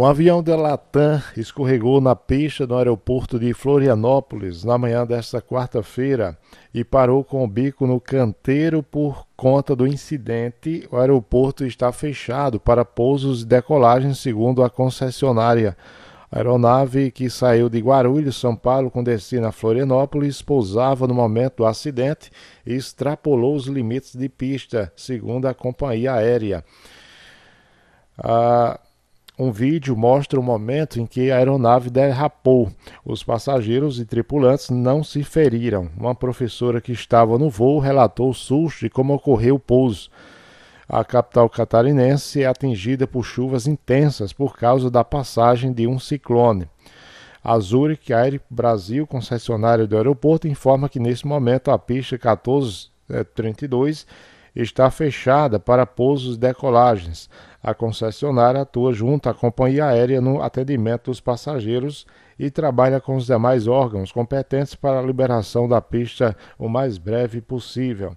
Um avião da Latam escorregou na pista do aeroporto de Florianópolis na manhã desta quarta-feira e parou com o bico no canteiro por conta do incidente. O aeroporto está fechado para pousos e decolagens, segundo a concessionária. A aeronave que saiu de Guarulhos, São Paulo, com destino a Florianópolis, pousava no momento do acidente e extrapolou os limites de pista, segundo a companhia aérea. A um vídeo mostra o momento em que a aeronave derrapou. Os passageiros e tripulantes não se feriram. Uma professora que estava no voo relatou o susto e como ocorreu o pouso. A capital catarinense é atingida por chuvas intensas por causa da passagem de um ciclone. A Zurich Air Brasil, concessionária do aeroporto, informa que nesse momento a pista 1432 está fechada para pousos e decolagens. A concessionária atua junto à companhia aérea no atendimento dos passageiros e trabalha com os demais órgãos competentes para a liberação da pista o mais breve possível.